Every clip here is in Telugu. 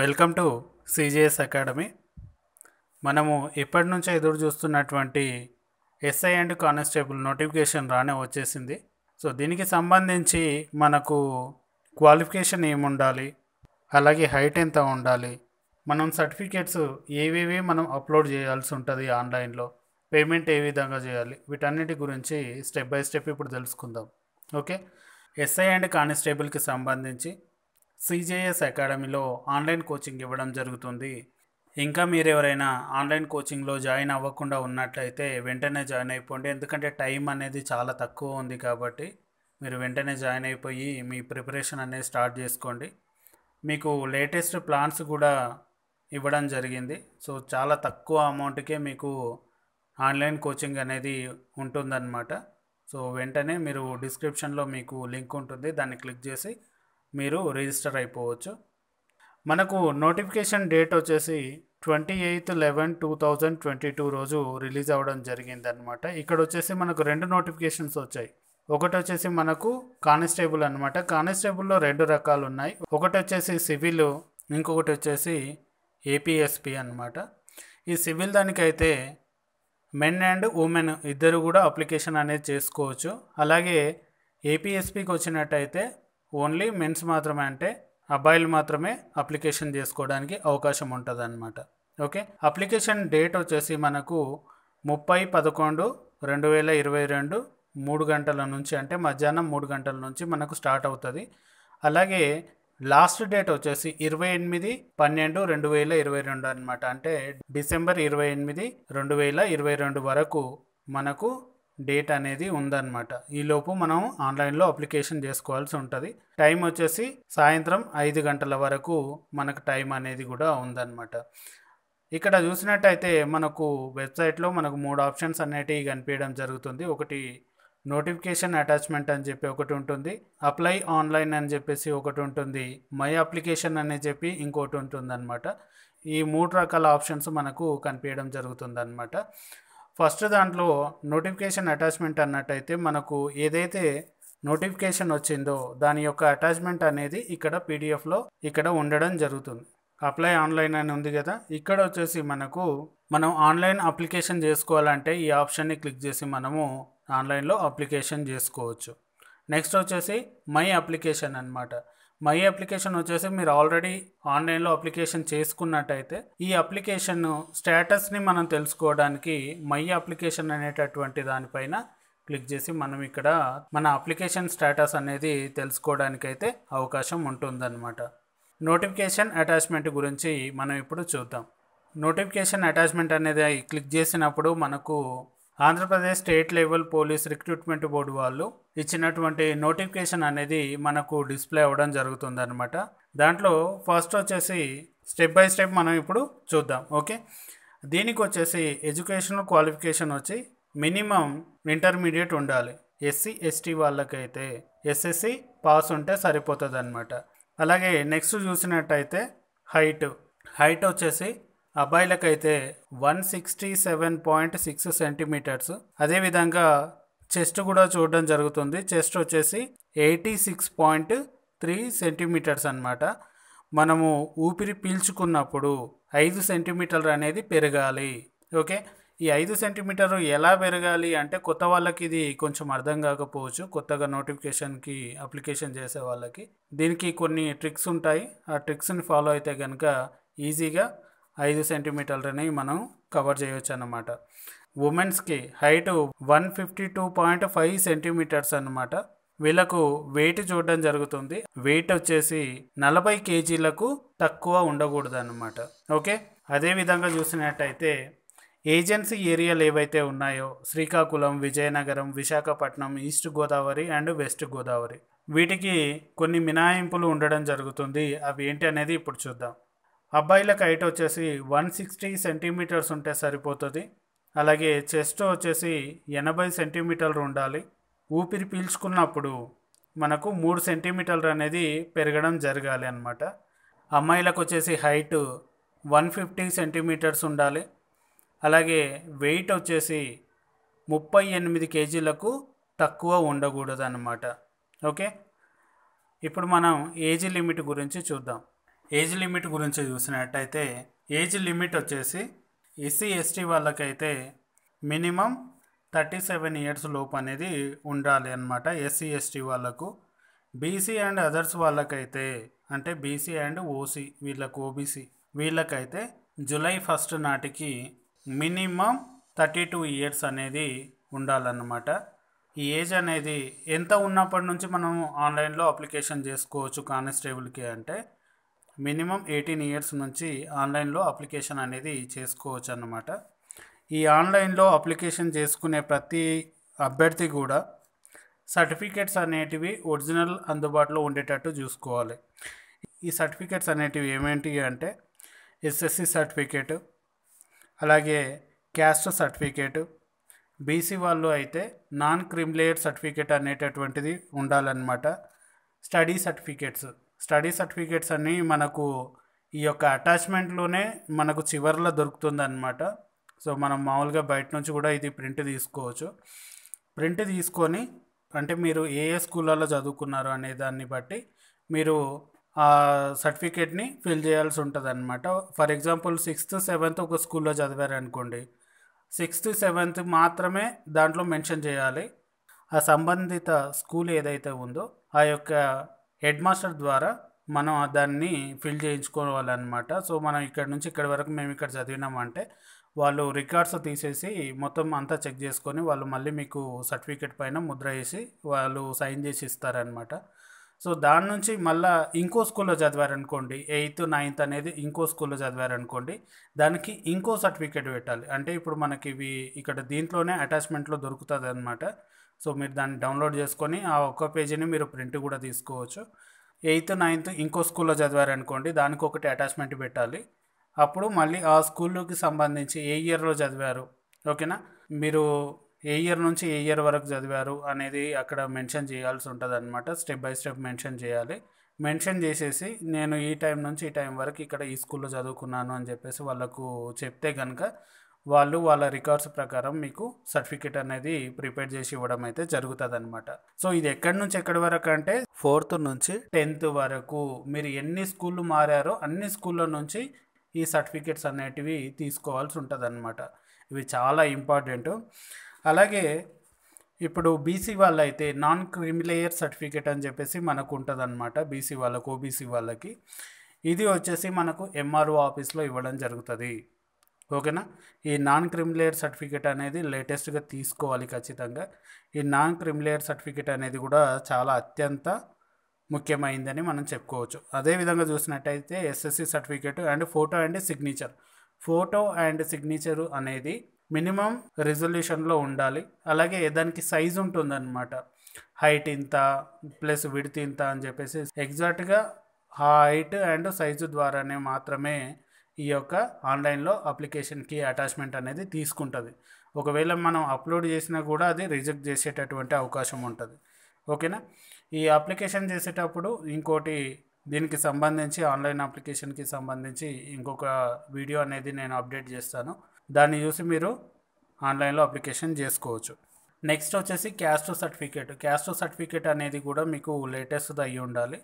వెల్కమ్ టు సిజిఎస్ అకాడమీ మనము ఇప్పటి నుంచే ఎదురు చూస్తున్నటువంటి ఎస్ఐ అండ్ కానిస్టేబుల్ నోటిఫికేషన్ రానే వచ్చేసింది సో దీనికి సంబంధించి మనకు క్వాలిఫికేషన్ ఏముండాలి అలాగే హైట్ ఎంత ఉండాలి మనం సర్టిఫికేట్స్ ఏవేవి మనం అప్లోడ్ చేయాల్సి ఉంటుంది ఆన్లైన్లో పేమెంట్ ఏ విధంగా చేయాలి వీటన్నిటి గురించి స్టెప్ బై స్టెప్ ఇప్పుడు తెలుసుకుందాం ఓకే ఎస్ఐ అండ్ కానిస్టేబుల్కి సంబంధించి సిజేఎస్ అకాడమీలో ఆన్లైన్ కోచింగ్ ఇవ్వడం జరుగుతుంది ఇంకా మీరు ఎవరైనా ఆన్లైన్ కోచింగ్లో జాయిన్ అవ్వకుండా ఉన్నట్లయితే వెంటనే జాయిన్ అయిపోండి ఎందుకంటే టైం అనేది చాలా తక్కువ ఉంది కాబట్టి మీరు వెంటనే జాయిన్ అయిపోయి మీ ప్రిపరేషన్ అనేది స్టార్ట్ చేసుకోండి మీకు లేటెస్ట్ ప్లాన్స్ కూడా ఇవ్వడం జరిగింది సో చాలా తక్కువ అమౌంట్కే మీకు ఆన్లైన్ కోచింగ్ అనేది ఉంటుందన్నమాట సో వెంటనే మీరు డిస్క్రిప్షన్లో మీకు లింక్ ఉంటుంది దాన్ని క్లిక్ చేసి మీరు రిజిస్టర్ అయిపోవచ్చు మనకు నోటిఫికేషన్ డేట్ వచ్చేసి twenty eighth eleven two thousand twenty two రోజు రిలీజ్ అవ్వడం జరిగిందనమాట ఇక్కడ వచ్చేసి మనకు రెండు నోటిఫికేషన్స్ వచ్చాయి ఒకటి వచ్చేసి మనకు కానిస్టేబుల్ అనమాట కానిస్టేబుల్లో రెండు రకాలు ఉన్నాయి ఒకటి వచ్చేసి సివిల్ ఇంకొకటి వచ్చేసి ఏపీఎస్పి అనమాట ఈ సివిల్ దానికైతే మెన్ అండ్ ఉమెన్ ఇద్దరు కూడా అప్లికేషన్ అనేది చేసుకోవచ్చు అలాగే ఏపీఎస్పికి వచ్చినట్టయితే ఓన్లీ మెన్స్ మాత్రమే అంటే అబ్బాయిలు మాత్రమే అప్లికేషన్ చేసుకోవడానికి అవకాశం ఉంటుంది అనమాట ఓకే అప్లికేషన్ డేట్ వచ్చేసి మనకు ముప్పై పదకొండు రెండు వేల ఇరవై రెండు మూడు గంటల నుంచి అంటే మధ్యాహ్నం మూడు గంటల నుంచి మనకు స్టార్ట్ అవుతుంది అలాగే లాస్ట్ డేట్ వచ్చేసి ఇరవై ఎనిమిది పన్నెండు రెండు వేల ఇరవై రెండు అనమాట అంటే డిసెంబర్ ఇరవై ఎనిమిది రెండు వేల ఇరవై రెండు వరకు మనకు డేట్ అనేది ఉందన్నమాట ఈలోపు మనం ఆన్లైన్లో అప్లికేషన్ చేసుకోవాల్సి ఉంటుంది టైం వచ్చేసి సాయంత్రం ఐదు గంటల వరకు మనకు టైం అనేది కూడా ఉందన్నమాట ఇక్కడ చూసినట్టయితే మనకు వెబ్సైట్లో మనకు మూడు ఆప్షన్స్ అనేటివి కనిపించడం జరుగుతుంది ఒకటి నోటిఫికేషన్ అటాచ్మెంట్ అని చెప్పి ఒకటి ఉంటుంది అప్లై ఆన్లైన్ అని చెప్పేసి ఒకటి ఉంటుంది మై అప్లికేషన్ అని చెప్పి ఇంకోటి ఉంటుంది అనమాట ఈ మూడు రకాల ఆప్షన్స్ మనకు కనిపించడం జరుగుతుంది అనమాట ఫస్ట్ దాంట్లో నోటిఫికేషన్ అటాచ్మెంట్ అన్నట్టయితే మనకు ఏదైతే నోటిఫికేషన్ వచ్చిందో దాని యొక్క అటాచ్మెంట్ అనేది ఇక్కడ పీడిఎఫ్లో ఇక్కడ ఉండడం జరుగుతుంది అప్లై ఆన్లైన్ అని ఉంది కదా ఇక్కడ వచ్చేసి మనకు మనం ఆన్లైన్ అప్లికేషన్ చేసుకోవాలంటే ఈ ఆప్షన్ని క్లిక్ చేసి మనము ఆన్లైన్లో అప్లికేషన్ చేసుకోవచ్చు నెక్స్ట్ వచ్చేసి మై అప్లికేషన్ అనమాట మై అప్లికేషన్ వచ్చేసి మీరు ఆల్రెడీ ఆన్లైన్లో అప్లికేషన్ చేసుకున్నట్టయితే ఈ అప్లికేషన్ స్టేటస్ని మనం తెలుసుకోవడానికి మై అప్లికేషన్ అనేటటువంటి దానిపైన క్లిక్ చేసి మనం ఇక్కడ మన అప్లికేషన్ స్టేటస్ అనేది తెలుసుకోవడానికైతే అవకాశం ఉంటుందన్నమాట నోటిఫికేషన్ అటాచ్మెంట్ గురించి మనం ఇప్పుడు చూద్దాం నోటిఫికేషన్ అటాచ్మెంట్ అనేది క్లిక్ చేసినప్పుడు మనకు Andhra Pradesh state level police recruitment board వాళ్ళు ఇచ్చినటువంటి నోటిఫికేషన్ అనేది మనకు డిస్ప్లే అవ్వడం జరుగుతుందనమాట దాంట్లో ఫస్ట్ వచ్చేసి స్టెప్ బై స్టెప్ మనం ఇప్పుడు చూద్దాం ఓకే దీనికి వచ్చేసి ఎడ్యుకేషనల్ క్వాలిఫికేషన్ వచ్చి మినిమం ఇంటర్మీడియట్ ఉండాలి ఎస్సీ ఎస్టీ వాళ్ళకైతే ఎస్ఎస్సి పాస్ ఉంటే సరిపోతుంది అనమాట అలాగే నెక్స్ట్ చూసినట్టయితే హైట్ హైట్ వచ్చేసి అబ్బాయిలకైతే one sixty seven point six centimetres అదేవిధంగా చెస్ట్ కూడా చూడడం జరుగుతుంది చెస్ట్ వచ్చేసి eighty six point three centimetres అనమాట మనము ఊపిరి పీల్చుకున్నప్పుడు ఐదు సెంటీమీటర్ అనేది పెరగాలి ఓకే ఈ ఐదు సెంటీమీటర్ ఎలా పెరగాలి అంటే కొత్త వాళ్ళకి ఇది కొంచెం అర్థం కాకపోవచ్చు కొత్తగా నోటిఫికేషన్కి అప్లికేషన్ చేసే వాళ్ళకి దీనికి కొన్ని ట్రిక్స్ ఉంటాయి ఆ ట్రిక్స్ని ఫాలో అయితే కనుక ఈజీగా ఐదు సెంటీమీటర్లని మనం కవర్ చేయవచ్చు అనమాట ఉమెన్స్కి height one fifty two point five centimetres అనమాట వీళ్ళకు వెయిట్ చూడడం జరుగుతుంది వెయిట్ వచ్చేసి నలభై కేజీలకు తక్కువ ఉండకూడదు అనమాట ఓకే అదేవిధంగా చూసినట్టయితే ఏజెన్సీ ఏరియాలు ఏవైతే ఉన్నాయో Srikakulam Vizianagaram Visakhapatnam East Godavari and West Godavari వీటికి కొన్ని మినహాయింపులు ఉండడం జరుగుతుంది అవి ఏంటి అనేది ఇప్పుడు చూద్దాం అబ్బాయిలకు హైట్ వచ్చేసి వన్ సిక్స్టీ సెంటీమీటర్స్ ఉంటే సరిపోతుంది అలాగే చెస్ట్ వచ్చేసి ఎనభై సెంటీమీటర్లు ఉండాలి ఊపిరి పీల్చుకున్నప్పుడు మనకు మూడు సెంటీమీటర్లు అనేది పెరగడం జరగాలి అనమాట అమ్మాయిలకు వచ్చేసి హైట్ వన్ ఫిఫ్టీ సెంటీమీటర్స్ ఉండాలి అలాగే వెయిట్ వచ్చేసి ముప్పై ఎనిమిది కేజీలకు తక్కువ ఉండకూడదు అనమాట ఓకే ఇప్పుడు మనం ఏజ్ లిమిట్ గురించి చూద్దాం ఏజ్ లిమిట్ గురించి చూసినట్టయితే ఏజ్ లిమిట్ వచ్చేసి ఎస్సీ ఎస్టీ వాళ్ళకైతే మినిమం థర్టీ సెవెన్ ఇయర్స్ లోపు అనేది ఉండాలి అనమాట ఎస్సీ ఎస్టీ వాళ్ళకు బీసీ అండ్ అదర్స్ వాళ్ళకైతే అంటే బీసీ అండ్ ఓసీ వీళ్ళకు ఓబీసీ వీళ్ళకైతే జూలై ఫస్ట్ నాటికి మినిమం థర్టీ టూ ఇయర్స్ అనేది ఉండాలన్నమాట ఈ ఏజ్ అనేది ఎంత ఉన్నప్పటి నుంచి మనం ఆన్లైన్లో అప్లికేషన్ చేసుకోవచ్చు కానిస్టేబుల్కి అంటే మినిమం ఎయిటీన్ ఇయర్స్ నుంచి ఆన్లైన్లో అప్లికేషన్ అనేది చేసుకోవచ్చు అన్నమాట ఈ ఆన్లైన్లో అప్లికేషన్ చేసుకునే ప్రతి అభ్యర్థి కూడా సర్టిఫికేట్స్ అనేటివి ఒరిజినల్ అందుబాటులో ఉండేటట్టు చూసుకోవాలి ఈ సర్టిఫికేట్స్ అనేటివి ఏమేంటి అంటే ఎస్ఎస్సి సర్టిఫికేటు అలాగే క్యాస్ట్ సర్టిఫికేటు బీసీ వాళ్ళు అయితే నాన్ క్రిమిలేయర్ సర్టిఫికేట్ అనేటటువంటిది ఉండాలన్నమాట స్టడీ సర్టిఫికేట్స్ స్టడీ సర్టిఫికేట్స్ అన్నీ మనకు ఈ యొక్క అటాచ్మెంట్లోనే మనకు చివరిలో అనమాట సో మనం మామూలుగా బయట నుంచి కూడా ఇది ప్రింట్ తీసుకోవచ్చు ప్రింట్ తీసుకొని అంటే మీరు ఏ ఏ స్కూళ్ళలో చదువుకున్నారు అనే దాన్ని బట్టి మీరు ఆ సర్టిఫికేట్ని ఫిల్ చేయాల్సి ఉంటుంది అనమాట ఫర్ ఎగ్జాంపుల్ సిక్స్త్ సెవెంత్ ఒక స్కూల్లో చదివారు అనుకోండి సిక్స్త్ సెవెంత్ మాత్రమే దాంట్లో మెన్షన్ చేయాలి ఆ సంబంధిత స్కూల్ ఏదైతే ఉందో ఆ యొక్క హెడ్ మాస్టర్ ద్వారా మనం దాన్ని ఫిల్ చేయించుకోవాలన్నమాట సో మనం ఇక్కడ నుంచి ఇక్కడ వరకు మేము ఇక్కడ చదివినామంటే వాళ్ళు రికార్డ్స్ తీసేసి మొత్తం అంతా చెక్ చేసుకొని వాళ్ళు మళ్ళీ మీకు సర్టిఫికేట్ పైన ముద్ర వేసి వాళ్ళు సైన్ చేసి ఇస్తారనమాట సో దాని నుంచి మళ్ళీ ఇంకో స్కూల్లో చదివారనుకోండి ఎయిత్ నైన్త్ అనేది ఇంకో స్కూల్లో చదివారనుకోండి దానికి ఇంకో సర్టిఫికేట్ పెట్టాలి అంటే ఇప్పుడు మనకి ఇవి ఇక్కడ దీంట్లోనే అటాచ్మెంట్లో దొరుకుతుంది అనమాట సో మీరు దాన్ని డౌన్లోడ్ చేసుకొని ఆ ఒక్క పేజీని మీరు ప్రింట్ కూడా తీసుకోవచ్చు ఎయిత్ నైన్త్ ఇంకో స్కూల్లో చదివారనుకోండి దానికి ఒకటి అటాచ్మెంట్ పెట్టాలి అప్పుడు మళ్ళీ ఆ స్కూల్లోకి సంబంధించి ఏ ఇయర్లో చదివారు ఓకేనా మీరు ఏ ఇయర్ నుంచి ఏ ఇయర్ వరకు చదివారు అనేది అక్కడ మెన్షన్ చేయాల్సి ఉంటుంది అనమాట స్టెప్ బై స్టెప్ మెన్షన్ చేయాలి మెన్షన్ చేసేసి నేను ఈ టైం నుంచి ఈ టైం వరకు ఇక్కడ ఈ స్కూల్లో చదువుకున్నాను అని చెప్పేసి వాళ్ళకు చెప్తే కనుక వాళ్ళు వాళ్ళ రికార్డ్స్ ప్రకారం మీకు సర్టిఫికేట్ అనేది ప్రిపేర్ చేసి ఇవ్వడం అయితే జరుగుతుంది అనమాట సో ఇది ఎక్కడి నుంచి ఎక్కడి వరకు అంటే ఫోర్త్ నుంచి టెన్త్ వరకు మీరు ఎన్ని స్కూళ్ళు మారారో అన్ని స్కూళ్ళ నుంచి ఈ సర్టిఫికేట్స్ అనేటివి తీసుకోవాల్సి ఉంటుంది ఇవి చాలా ఇంపార్టెంట్ అలాగే ఇప్పుడు బీసీ వాళ్ళైతే నాన్ క్రిమిలేయర్ సర్టిఫికేట్ అని చెప్పేసి మనకు ఉంటుంది అనమాట బీసీ వాళ్ళకు ఓబీసీ వాళ్ళకి ఇది వచ్చేసి మనకు ఎంఆర్ఓ ఆఫీస్లో ఇవ్వడం జరుగుతుంది ఓకేనా ఈ నాన్ క్రిమిలేయర్ సర్టిఫికేట్ అనేది లేటెస్ట్గా తీసుకోవాలి ఖచ్చితంగా ఈ నాన్ క్రిమిలేయర్ సర్టిఫికేట్ అనేది కూడా చాలా అత్యంత ముఖ్యమైందని మనం చెప్పుకోవచ్చు అదేవిధంగా చూసినట్టయితే SSC certificate and photo and signature photo and signature అనేది మినిమం రెజల్యూషన్లో ఉండాలి అలాగే దానికి సైజ్ ఉంటుందన్నమాట హైట్ ఇంత ప్లస్ విడత్ ఇంత అని చెప్పేసి ఎగ్జాక్ట్గా హైట్ అండ్ సైజు ద్వారానే మాత్రమే ఈ యొక్క ఆన్లైన్లో అప్లికేషన్కి అటాచ్మెంట్ అనేది తీసుకుంటుంది ఒకవేళ మనం అప్లోడ్ చేసినా కూడా అది రిజెక్ట్ చేసేటటువంటి అవకాశం ఉంటుంది ఓకేనా ఈ అప్లికేషన్ చేసేటప్పుడు ఇంకోటి దీనికి సంబంధించి ఆన్లైన్ అప్లికేషన్కి సంబంధించి ఇంకొక వీడియో అనేది నేను అప్డేట్ చేస్తాను దాన్ని చూసి మీరు ఆన్లైన్లో అప్లికేషన్ చేసుకోవచ్చు నెక్స్ట్ వచ్చేసి క్యాస్ట్ సర్టిఫికేట్ క్యాస్ట్ సర్టిఫికేట్ అనేది కూడా మీకు లేటెస్ట్ అయ్యి ఉండాలి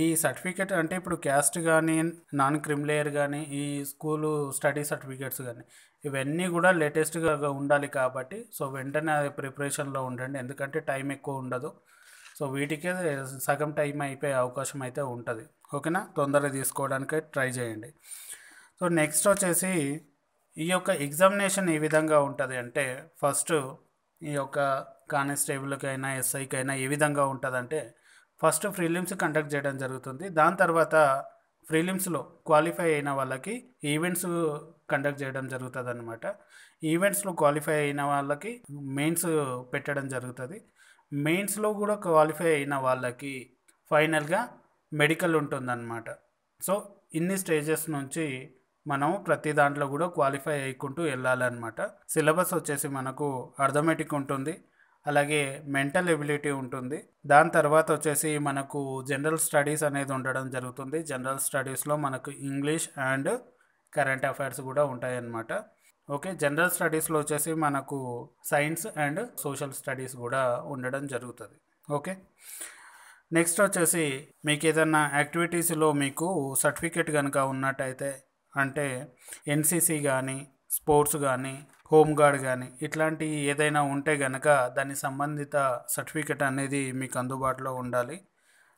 ఈ సర్టిఫికేట్ అంటే ఇప్పుడు క్యాస్ట్ కానీ నాన్ క్రిమిలేయర్ కానీ ఈ స్కూలు స్టడీ సర్టిఫికేట్స్ కానీ ఇవన్నీ కూడా లేటెస్ట్గా ఉండాలి కాబట్టి సో వెంటనే అది ప్రిపరేషన్లో ఉండండి ఎందుకంటే టైం ఎక్కువ ఉండదు సో వీటికే సగం టైం అయిపోయే అవకాశం అయితే ఉంటుంది ఓకేనా తొందరగా తీసుకోవడానికి ట్రై చేయండి సో నెక్స్ట్ వచ్చేసి ఈ యొక్క ఎగ్జామినేషన్ ఏ విధంగా ఉంటుంది అంటే ఫస్ట్ ఈ యొక్క కానిస్టేబుల్కైనా ఎస్ఐకైనా ఏ విధంగా ఉంటుందంటే ఫస్ట్ ఫ్రీలిమ్స్ కండక్ట్ చేయడం జరుగుతుంది దాని తర్వాత ఫ్రీలిమ్స్లో క్వాలిఫై అయిన వాళ్ళకి ఈవెంట్స్ కండక్ట్ చేయడం జరుగుతుంది అనమాట ఈవెంట్స్లో క్వాలిఫై అయిన వాళ్ళకి మెయిన్స్ పెట్టడం జరుగుతుంది మెయిన్స్లో కూడా క్వాలిఫై అయిన వాళ్ళకి ఫైనల్గా మెడికల్ ఉంటుందన్నమాట సో ఇన్ని స్టేజెస్ నుంచి మనం ప్రతి దాంట్లో కూడా క్వాలిఫై అయ్యకుంటూ వెళ్ళాలన్నమాట సిలబస్ వచ్చేసి మనకు అర్థమెటిక్ ఉంటుంది అలాగే మెంటల్ ఎబిలిటీ ఉంటుంది దాని తర్వాత వచ్చేసి మనకు జనరల్ స్టడీస్ అనేది ఉండడం జరుగుతుంది జనరల్ స్టడీస్లో మనకు ఇంగ్లీష్ అండ్ కరెంట్ అఫైర్స్ కూడా ఉంటాయన్నమాట ఓకే జనరల్ స్టడీస్లో వచ్చేసి మనకు సైన్స్ అండ్ సోషల్ స్టడీస్ కూడా ఉండడం జరుగుతుంది ఓకే నెక్స్ట్ వచ్చేసి మీకు ఏదైనా యాక్టివిటీస్లో మీకు సర్టిఫికేట్ కనుక ఉన్నట్టయితే అంటే ఎన్సిసి కానీ స్పోర్ట్స్ కానీ హోంగార్డ్ కానీ ఇట్లాంటివి ఏదైనా ఉంటే కనుక దాని సంబంధిత సర్టిఫికెట్ అనేది మీకు అందుబాటులో ఉండాలి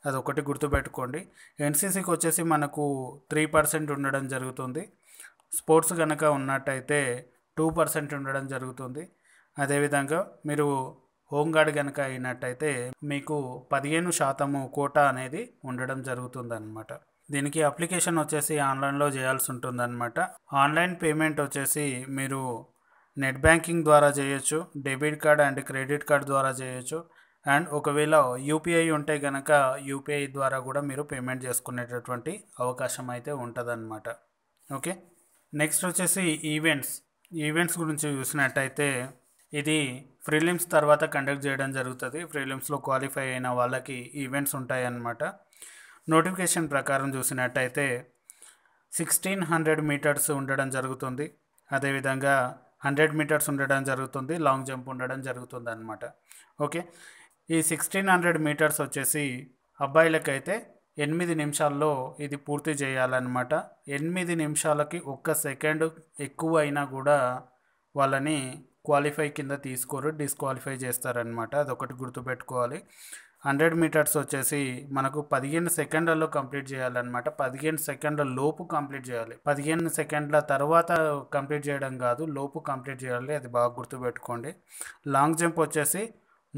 అది ఒకటి గుర్తుపెట్టుకోండి ఎన్సీసీకి వచ్చేసి మనకు త్రీ పర్సెంట్ ఉండడం జరుగుతుంది స్పోర్ట్స్ కనుక ఉన్నట్టయితే టూ పర్సెంట్ ఉండడం జరుగుతుంది అదేవిధంగా మీరు హోంగార్డ్ కనుక అయినట్టయితే మీకు పదిహేను శాతము కోటా అనేది ఉండడం జరుగుతుంది అన్నమాట దీనికి అప్లికేషన్ వచ్చేసి ఆన్లైన్లో చేయాల్సి ఉంటుందన్నమాట ఆన్లైన్ పేమెంట్ వచ్చేసి మీరు నెట్ బ్యాంకింగ్ ద్వారా చేయొచ్చు debit card and credit card ద్వారా చేయొచ్చు అండ్ ఒకవేళ యూపీఐ ఉంటే కనుక యూపీఐ ద్వారా కూడా మీరు పేమెంట్ చేసుకునేటటువంటి అవకాశం అయితే ఉంటుందన్నమాట ఓకే నెక్స్ట్ వచ్చేసి ఈవెంట్స్ ఈవెంట్స్ గురించి చూసినట్టయితే ఇది ఫ్రీలిమ్స్ తర్వాత కండక్ట్ చేయడం జరుగుతుంది ఫ్రీలిమ్స్లో క్వాలిఫై అయిన వాళ్ళకి ఈవెంట్స్ ఉంటాయన్నమాట నోటిఫికేషన్ ప్రకారం చూసినట్టయితే సిక్స్టీన్ హండ్రెడ్ మీటర్స్ ఉండడం జరుగుతుంది అదేవిధంగా హండ్రెడ్ మీటర్స్ ఉండడం జరుగుతుంది లాంగ్ జంప్ ఉండడం జరుగుతుంది అనమాట ఓకే ఈ సిక్స్టీన్ హండ్రెడ్ మీటర్స్ వచ్చేసి అబ్బాయిలకైతే ఎనిమిది నిమిషాల్లో ఇది పూర్తి చేయాలన్నమాట ఎనిమిది నిమిషాలకి ఒక్క సెకండ్ ఎక్కువ అయినా కూడా వాళ్ళని క్వాలిఫై కింద తీసుకోరు డిస్క్వాలిఫై చేస్తారనమాట అదొకటి గుర్తుపెట్టుకోవాలి హండ్రెడ్ మీటర్స్ వచ్చేసి మనకు పదిహేను సెకండ్లలో కంప్లీట్ చేయాలన్నమాట పదిహేను సెకండ్ల లోపు కంప్లీట్ చేయాలి పదిహేను సెకండ్ల తర్వాత కంప్లీట్ చేయడం కాదు లోపు కంప్లీట్ చేయాలి అది బాగా గుర్తుపెట్టుకోండి లాంగ్ జంప్ వచ్చేసి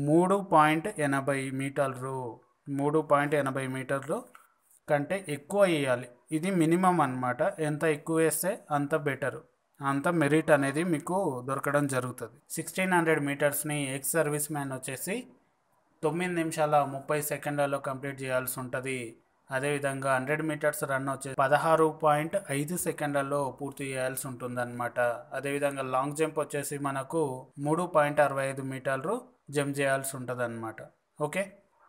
మూడు పాయింట్ ఎనభై మీటర్లు మూడు పాయింట్ ఎనభై మీటర్లు కంటే ఎక్కువ వేయాలి ఇది మినిమం అనమాట ఎంత ఎక్కువ వేస్తే అంత బెటరు అంత మెరిట్ అనేది మీకు దొరకడం జరుగుతుంది సిక్స్టీన్ హండ్రెడ్ మీటర్స్ని ఎక్స్ సర్వీస్ మ్యాన్ వచ్చేసి తొమ్మిది నిమిషాల ముప్పై సెకండ్లలో కంప్లీట్ చేయాల్సి ఉంటుంది అదేవిధంగా హండ్రెడ్ మీటర్స్ రన్ వచ్చే పదహారు పాయింట్ ఐదు సెకండ్లలో పూర్తి చేయాల్సి ఉంటుందన్నమాట అదేవిధంగా లాంగ్ జంప్ వచ్చేసి మనకు మూడు పాయింట్ అరవై ఐదు మీటర్లు జంప్ చేయాల్సి ఉంటుంది అనమాట ఓకే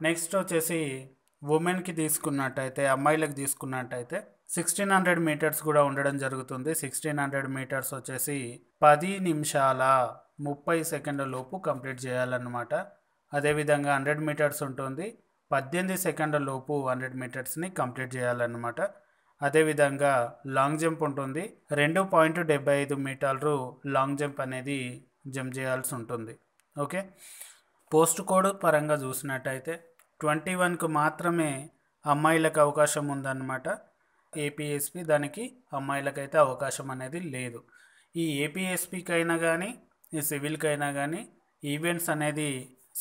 నెక్స్ట్ వచ్చేసి ఉమెన్కి తీసుకున్నట్టయితే అమ్మాయిలకు తీసుకున్నట్టయితే సిక్స్టీన్ హండ్రెడ్ మీటర్స్ కూడా ఉండడం జరుగుతుంది సిక్స్టీన్ హండ్రెడ్ మీటర్స్ వచ్చేసి పది నిమిషాల ముప్పై సెకండ్ల లోపు కంప్లీట్ చేయాలన్నమాట అదేవిధంగా హండ్రెడ్ మీటర్స్ ఉంటుంది పద్దెనిమిది సెకండ్ల లోపు హండ్రెడ్ మీటర్స్ని కంప్లీట్ చేయాలన్నమాట అదేవిధంగా లాంగ్ జంప్ ఉంటుంది రెండు పాయింట్ డెబ్బై ఐదు మీటర్లు లాంగ్ జంప్ అనేది జంప్ చేయాల్సి ఉంటుంది ఓకే పోస్ట్ కోడ్ పరంగా చూసినట్టయితే ట్వంటీ వన్కు మాత్రమే అమ్మాయిలకు అవకాశం ఉందన్నమాట ఏపీఎస్పి దానికి అమ్మాయిలకైతే అవకాశం అనేది లేదు ఈ ఏపీఎస్పికైనా కానీ ఈ సివిల్కైనా కానీ ఈవెంట్స్ అనేది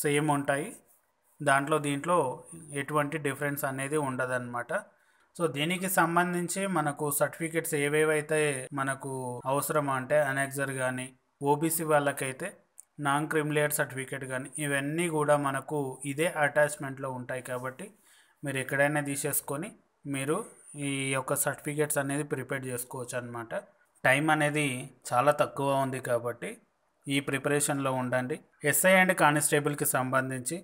సేమ్ ఉంటాయి దాంట్లో దీంట్లో ఎటువంటి డిఫరెన్స్ అనేది ఉండదన్నమాట సో దీనికి సంబంధించి మనకు సర్టిఫికెట్స్ ఏవేవైతే మనకు అవసరం అంటే అనెక్జర్ కానీ ఓబీసీ వాళ్ళకైతే నాన్ క్రిమిలేట్ సర్టిఫికేట్ కానీ ఇవన్నీ కూడా మనకు ఇదే అటాచ్మెంట్లో ఉంటాయి కాబట్టి మీరు ఎక్కడైనా తీసేసుకొని మీరు ఈ యొక్క సర్టిఫికేట్స్ అనేది ప్రిపేర్ చేసుకోవచ్చు అనమాట టైం అనేది చాలా తక్కువ ఉంది కాబట్టి ఈ ప్రిపరేషన్లో ఉండండి ఎస్ఐ అండ్ కానిస్టేబుల్కి సంబంధించి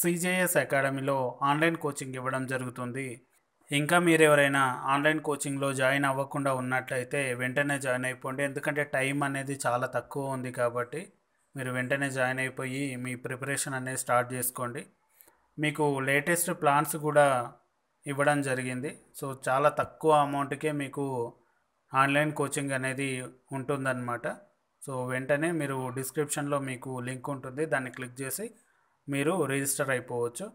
సిజేఎస్ అకాడమీలో ఆన్లైన్ కోచింగ్ ఇవ్వడం జరుగుతుంది ఇంకా మీరు ఎవరైనా ఆన్లైన్ కోచింగ్లో జాయిన్ అవ్వకుండా ఉన్నట్లయితే వెంటనే జాయిన్ అయిపోండి ఎందుకంటే టైం అనేది చాలా తక్కువ ఉంది కాబట్టి మీరు వెంటనే జాయిన్ అయిపోయి మీ ప్రిపరేషన్ అనేది స్టార్ట్ చేసుకోండి మీకు లేటెస్ట్ ప్లాన్స్ కూడా ఇవ్వడం జరిగింది సో చాలా తక్కువ అమౌంట్కే మీకు ఆన్లైన్ కోచింగ్ అనేది ఉంటుందన్నమాట సో వెంటనే మీరు డిస్క్రిప్షన్లో మీకు లింక్ ఉంటుంది దాన్ని క్లిక్ చేసి మీరు రిజిస్టర్ అయిపోవచ్చు